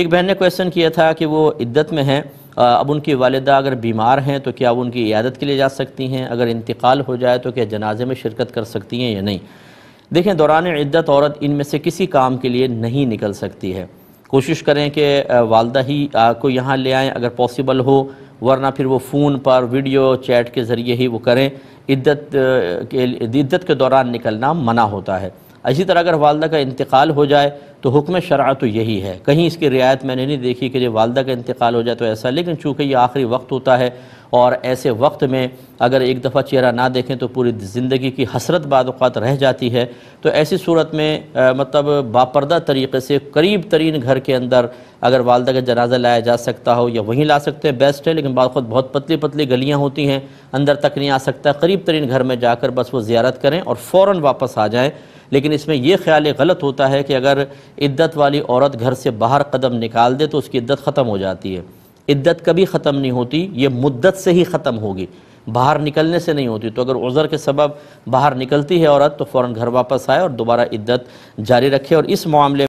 एक बहन ने क्वेश्चन किया था कि वो इद्दत में हैं अब उनकी वालदा अगर बीमार हैं तो क्या वो उनकी इयादत के लिए जा सकती हैं अगर इंतकाल हो जाए तो क्या जनाजे में शिरकत कर सकती हैं या नहीं देखें दौरान इद्दत औरत इनमें से किसी काम के लिए नहीं निकल सकती है कोशिश करें कि वालदा ही को यहाँ ले आएँ अगर पॉसिबल हो वरना फिर वो फ़ोन पर वीडियो चैट के ज़रिए ही वो करें इद्दत के इद्दत के दौरान निकलना मना होता है इसी तरह अगर वालदा का इंतकाल हो जाए तो हुक्म शरा तो यही है कहीं इसकी रियायत मैंने नहीं देखी कि जब वालदा का इंतकाल हो जाए तो ऐसा लेकिन चूँकि ये आखिरी वक्त होता है और ऐसे वक्त में अगर एक दफ़ा चेहरा ना देखें तो पूरी ज़िंदगी की हसरत बाद रह जाती है तो ऐसी सूरत में आ, मतलब बापरदा तरीके से करीब तरीन घर के अंदर अगर वालदा का जनाजा लाया जा सकता हो या वहीं ला सकते हैं बेस्ट है लेकिन बाद बहुत पतली पतली गलियाँ होती हैं अंदर तक नहीं आ सकता करीब तरीन घर में जाकर बस वो ज़्यारत करें और फ़ौर वापस आ जाएँ लेकिन इसमें यह ख्याल गलत होता है कि अगर इद्दत वाली औरत घर से बाहर कदम निकाल दे तो उसकी इद्दत ख़त्म हो जाती है इद्दत कभी ख़त्म नहीं होती ये मुद्दत से ही ख़त्म होगी बाहर निकलने से नहीं होती तो अगर उज़र के सबब बाहर निकलती है औरत तो फ़ौर घर वापस आए और दोबारा इद्दत जारी रखे और इस मामले